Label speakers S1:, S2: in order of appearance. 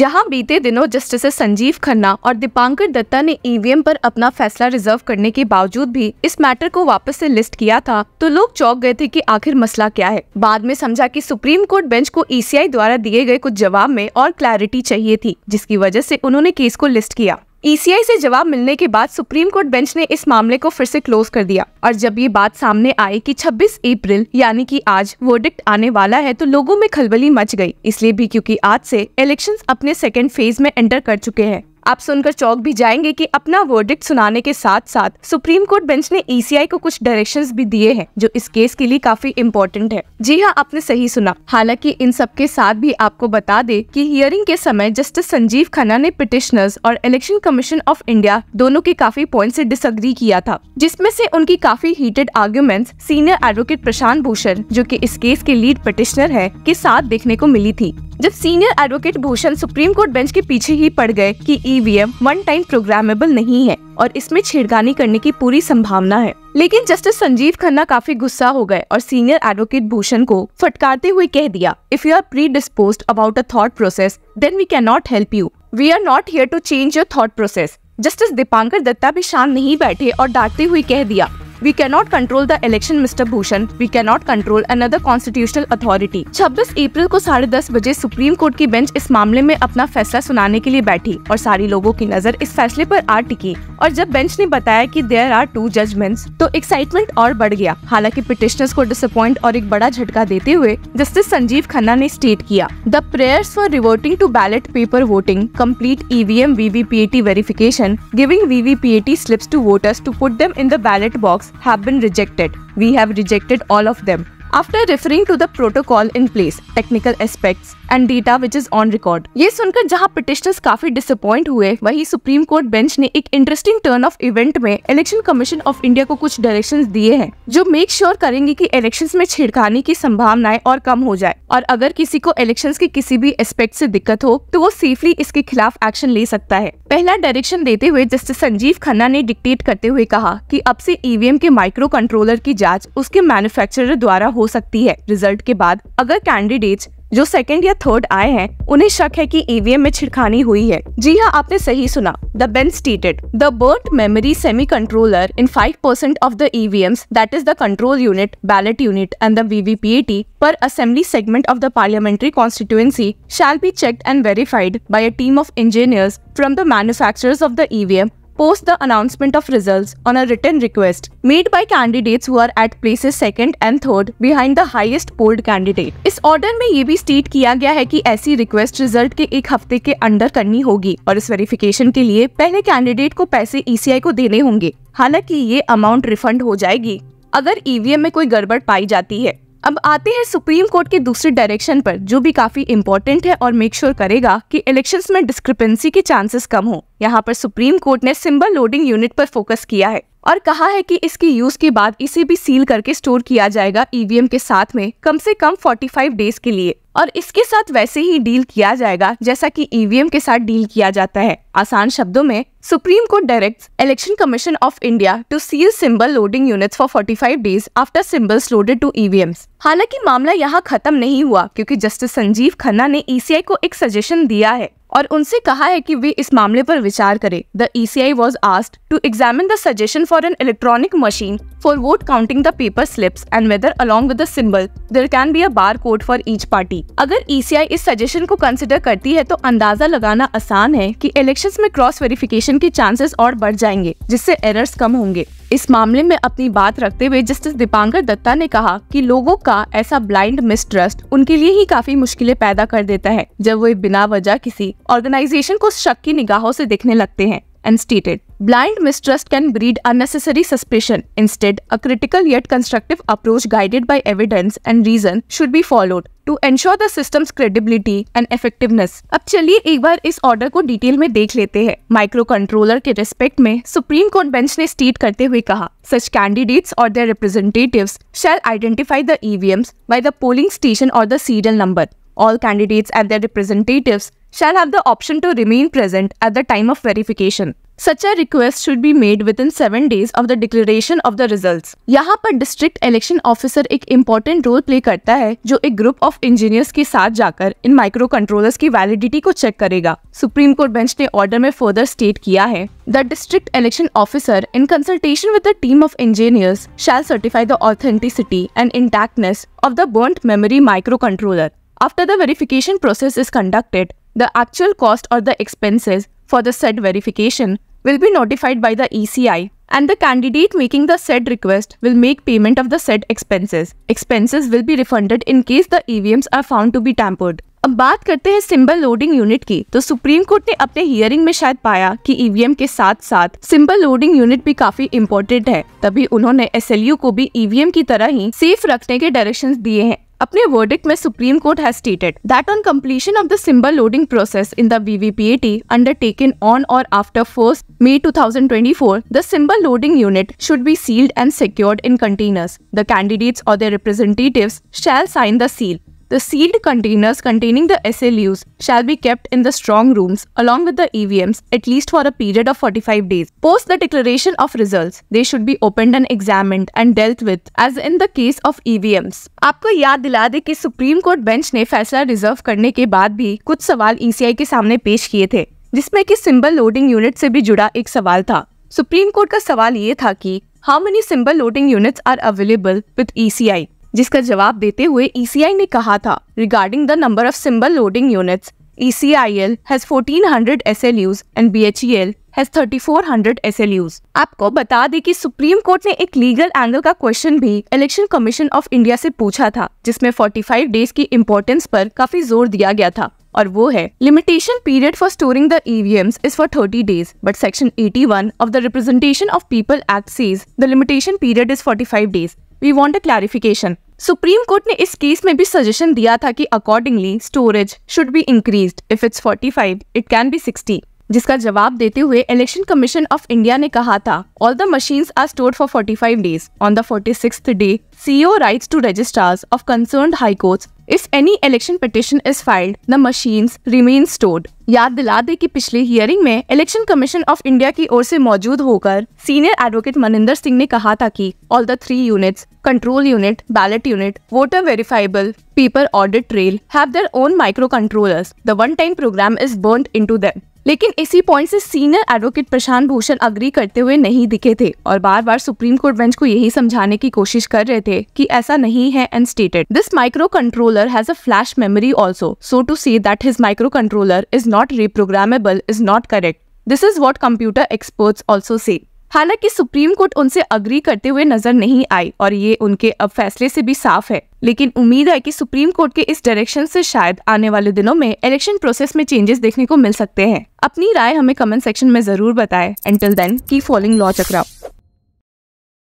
S1: जहां बीते दिनों जस्टिस संजीव खन्ना और दीपांकर दत्ता ने ईवीएम पर अपना फैसला रिजर्व करने के बावजूद भी इस मैटर को वापस से लिस्ट किया था तो लोग चौंक गए थे कि आखिर मसला क्या है बाद में समझा कि सुप्रीम कोर्ट बेंच को ईसीआई e द्वारा दिए गए कुछ जवाब में और क्लैरिटी चाहिए थी जिसकी वजह से उन्होंने केस को लिस्ट किया ईसीआई e से जवाब मिलने के बाद सुप्रीम कोर्ट बेंच ने इस मामले को फिर से क्लोज कर दिया और जब ये बात सामने आई कि 26 अप्रैल यानी कि आज वर्डिक्ट आने वाला है तो लोगों में खलबली मच गई इसलिए भी क्योंकि आज से इलेक्शंस अपने सेकेंड फेज में एंटर कर चुके हैं आप सुनकर चौक भी जाएंगे कि अपना वर्डिक्ट सुनाने के साथ साथ सुप्रीम कोर्ट बेंच ने ईसीआई e को कुछ डायरेक्शंस भी दिए हैं जो इस केस के लिए काफी इम्पोर्टेंट है जी हाँ आपने सही सुना हालांकि इन सब के साथ भी आपको बता दे कि हियरिंग के समय जस्टिस संजीव खन्ना ने पिटिशनर्स और इलेक्शन कमीशन ऑफ इंडिया दोनों के काफी पॉइंट ऐसी डिसअग्री किया था जिसमे ऐसी उनकी काफी heated argument senior advocate Prashant Bhushan जो की इस केस के लीड पिटिशनर है के साथ देखने को मिली थी जब senior advocate Bhushan Supreme court bench के पीछे ही पड़ गए की ईवीएम वन टाइम प्रोग्रामेबल नहीं है और इसमें छेड़खानी करने की पूरी संभावना है लेकिन जस्टिस संजीव खन्ना काफी गुस्सा हो गए और सीनियर एडवोकेट भूषण को फटकारते हुए कह दिया if you are predisposed about a thought process then we can not help you we are not here to change your thought process Justice Dipankar Datta भी शांत नहीं बैठे और डांटते हुए कह दिया we cannot control the election mister Bhushan we cannot control another constitutional authority छब्बीस अप्रैल को साढ़े दस बजे सुप्रीम कोर्ट की बेंच इस मामले में अपना फैसला सुनाने के लिए बैठी और सारी लोगों की नजर इस फैसले पर आ टिकी और जब बेंच ने बताया कि देयर आर टू जजमेंट्स तो एक्साइटमेंट और बढ़ गया हालांकि पिटिशनर्स को डिसअपॉइंट और एक बड़ा झटका देते हुए जस्टिस संजीव खन्ना ने स्टेट किया the prayers for reverting to ballot paper voting complete EVM VVPAT verification giving VVPAT slips to voters to put them in the ballot box have been rejected. We have rejected all of them. After referring to the protocol in place, technical aspects, and data which is on record ये सुनकर जहाँ petitioners काफी disappoint हुए वही supreme court bench ने एक interesting turn of event में Election commission of India को कुछ डायरेक्शन दिए हैं जो मेक श्योर sure करेंगे की इलेक्शन में छेड़खानी की संभावनाएं और कम हो जाए और अगर किसी को इलेक्शन के किसी भी एस्पेक्ट ऐसी दिक्कत हो तो वो सेफली इसके खिलाफ एक्शन ले सकता है पहला डायरेक्शन देते हुए जस्टिस संजीव खन्ना ने डिक्टेट करते हुए कहा कि अब से ईवीएम e के माइक्रो कंट्रोलर की जांच उसके मैन्युफैक्चरर द्वारा हो सकती है रिजल्ट के बाद अगर कैंडिडेट जो सेकेंड या थर्ड आए हैं उन्हें शक है कि ईवीएम e में छिड़खानी हुई है जी हाँ आपने सही सुना the bench stated the burnt memory semi controller in five percent of the EVM that is the control unit ballot unit and the VVPAT per assembly segment of the parliamentary constituency shall be check and verified by a team of engineers from the manufacturers of the EVM post the announcement of results on a written request made by candidates who are at places second and third behind the highest polled candidate. इस order में ये भी state किया गया है कि ऐसी request result के एक हफ्ते के अंदर करनी होगी और इस verification के लिए पहले candidate को पैसे ECI को देने होंगे हालांकि ये amount refund हो जाएगी अगर ईवीएम में कोई गड़बड़ पाई जाती है अब आते हैं सुप्रीम कोर्ट के दूसरे डायरेक्शन पर जो भी काफ़ी इम्पोर्टेंट है और मेक श्योर sure करेगा कि इलेक्शंस में डिस्क्रिपेंसी के चांसेस कम हो यहाँ पर सुप्रीम कोर्ट ने सिंबल लोडिंग यूनिट पर फोकस किया है और कहा है कि इसके यूज के बाद इसे भी सील करके स्टोर किया जाएगा ईवीएम e के साथ में कम से कम 45 डेज के लिए और इसके साथ वैसे ही डील किया जाएगा जैसा कि ईवीएम e के साथ डील किया जाता है आसान शब्दों में supreme Court directs Election commission of India to seal symbol loading units for 45 days after symbols loaded to EVM हालांकि मामला यहाँ खत्म नहीं हुआ क्यूँकी जस्टिस संजीव खन्ना ने ई e को एक सजेशन दिया है और उनसे कहा है कि वे इस मामले पर विचार करें the E C I was asked to examine the suggestion for an electronic machine for vote counting the paper slips and whether along with symbol there can be a bar code for each party अगर E C आई इस suggestion को consider करती है तो अंदाजा लगाना आसान है की इलेक्शन में क्रॉस वेरिफिकेशन के चांसेस और बढ़ जाएंगे जिससे एरर्स कम होंगे इस मामले में अपनी बात रखते हुए जस्टिस दीपांकर दत्ता ने कहा कि लोगों का ऐसा ब्लाइंड मिसट्रस्ट उनके लिए ही काफी मुश्किलें पैदा कर देता है जब वो बिना वजह किसी ऑर्गेनाइजेशन को शक की निगाहों से देखने लगते हैं and stated, Blind mistrust can breed unnecessary suspicion. Instead, a critical yet constructive approach guided by evidence and reason should be followed to ensure the system's credibility and effectiveness अब चलिए एक बार इस ऑर्डर को डिटेल में देख लेते हैं microcontroller के रिस्पेक्ट में सुप्रीम कोर्ट बेंच ने स्टेट करते हुए कहा such candidates or their representatives shall identify the EVMs by the polling station or the serial number all candidates and their representatives shall have the option to remain present at the time of verification. Such a request should be made within 7 days of the declaration of the results. यहाँ पर district election officer एक important role play करता है जो एक group of engineers के साथ जाकर इन माइक्रो कंट्रोलर्स की वैलिडिटी को चेक करेगा सुप्रीम कोर्ट बेंच ने ऑर्डर में फर्दर स्टेट किया है the district election officer in consultation with the team of engineers shall certify the authenticity and intactness of the burn memory microcontroller After the verification process is conducted, the actual cost or the expenses for the said verification will be notified by the ECI and the candidate making the said request will make payment of the said expenses. Expenses will be refunded in case the EVMs are found to be tampered. अब बात करते हैं symbol loading unit की तो supreme court ने अपने hearing में शायद पाया कि ईवीएम के साथ साथ सिंबल लोडिंग यूनिट भी काफी इम्पोर्टेंट है तभी उन्होंने एसएलयू को भी ईवीएम की तरह ही सेफ रखने के डायरेक्शंस दिए हैं अपने वर्डिक में supreme court has stated that on completion of the symbol loading process in the VVPAT undertaken on or after first May 2024 the symbol loading unit should be sealed and secured in containers the candidates or their representatives shall sign the seal The sealed containers containing the SLUs shall be kept in the strong rooms along with the EVMs at least for a period of 45 days. Post the declaration of results, they should be opened and examined and dealt with as in the case of EVMs. आपको याद दिला दे कि Supreme court bench ने फैसला reserve करने के बाद भी कुछ सवाल ईसीआई के सामने पेश किए थे जिसमें कि सिंबल लोडिंग यूनिट से भी जुड़ा एक सवाल था सुप्रीम कोर्ट का सवाल ये था कि how many symbol loading units are available with ECI जिसका जवाब देते हुए ईसीआई e ने कहा था regarding the number of symbol loading units ECIL has 1400 SLUs and BHEL has 3400 SLUs. आपको बता दें कि सुप्रीम कोर्ट ने एक लीगल एंगल का क्वेश्चन भी इलेक्शन कमीशन ऑफ इंडिया से पूछा था जिसमें 45 डेज की इम्पोर्टेंस पर काफी जोर दिया गया था और वो है limitation period for storing the EVMs is for 30 days but section 81 of the representation of people act says the limitation period is 45 days we want a clarification supreme court ने इस केस में भी सजेशन दिया था कि accordingly storage should be increase if it's forty five it can be sixty जिसका जवाब देते हुए इलेक्शन कमीशन ऑफ इंडिया ने कहा था all the machine are stored for forty five days on the forty six day CO write to registrars of concern high court if any election petition is filed the machine remain stored याद दिला दे कि पिछले hearing में Election commission of India की ओर से मौजूद होकर senior advocate Maninder Singh ने कहा था कि all the three units control unit ballot unit voter verifiable paper audit trail have their own microcontrollers the one time program is burn into लेकिन इसी पॉइंट से senior advocate Prashant Bhushan agree करते हुए नहीं दिखे थे और बार बार सुप्रीम कोर्ट बेंच को यही समझाने की कोशिश कर रहे थे कि ऐसा नहीं है and stated this microcontroller has a flash memory also so to see that his microcontroller is not reprogrammable is not correct this is what computer expert also से हालांकि सुप्रीम कोर्ट उनसे agree करते हुए नजर नहीं आई और ये उनके अब फैसले से भी साफ है लेकिन उम्मीद है कि सुप्रीम कोर्ट के इस डायरेक्शन से शायद आने वाले दिनों में इलेक्शन प्रोसेस में चेंजेस देखने को मिल सकते हैं अपनी राय हमें कमेंट सेक्शन में जरूर बताएं। एंटिल देन की फॉलोइंग लॉ चक्रा